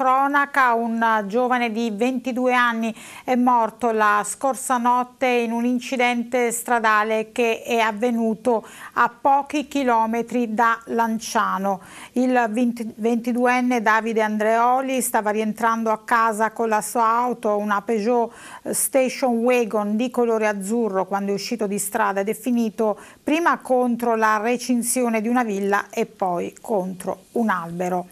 cronaca, un giovane di 22 anni è morto la scorsa notte in un incidente stradale che è avvenuto a pochi chilometri da Lanciano. Il 22enne Davide Andreoli stava rientrando a casa con la sua auto, una Peugeot Station Wagon di colore azzurro quando è uscito di strada ed è finito prima contro la recinzione di una villa e poi contro un albero.